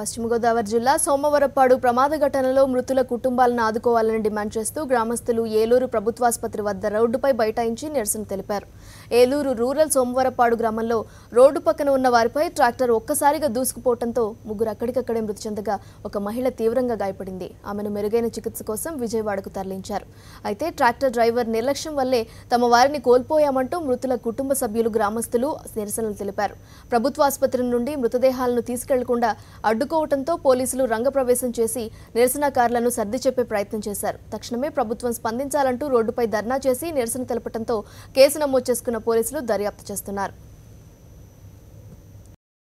పశ్చిమ గోదావరి జిల్లా సోమవరపాడు ప్రమాద ఘటనలో మృతుల కుటుంబాలను ఆదుకోవాలని డిమాండ్ చేస్తూ గ్రామస్తులు ఏలూరు ప్రభుత్వాసుపత్రి వద్ద రోడ్డుపై బైఠాయించి నిరసన తెలిపారు ఏలూరు రూరల్ సోమవరపాడు గ్రామంలో రోడ్డు పక్కన ఉన్న వారిపై ట్రాక్టర్ ఒక్కసారిగా దూసుకుపోవడంతో ముగ్గురు అక్కడికక్కడే మృతి చెందగా ఒక మహిళ తీవ్రంగా గాయపడింది ఆమెను మెరుగైన చికిత్స కోసం విజయవాడకు తరలించారు అయితే ట్రాక్టర్ డ్రైవర్ నిర్లక్ష్యం వల్లే తమ వారిని కోల్పోయామంటూ మృతుల కుటుంబ సభ్యులు గ్రామస్తులు నిరసనలు తెలిపారు ప్రభుత్వాసుపత్రి నుండి మృతదేహాలను తీసుకెళ్లకుండా అడ్డుకోవడంతో పోలీసులు రంగప్రవేశం చేసి నిరసనకారులను సర్ది చెప్పే ప్రయత్నం చేశారు తక్షణమే ప్రభుత్వం స్పందించాలంటూ రోడ్డుపై ధర్నా చేసి నిరసన తెలపడంతో కేసు నమోదు చేసుకున్న పోలీసులు దర్యాప్తు చేస్తున్నారు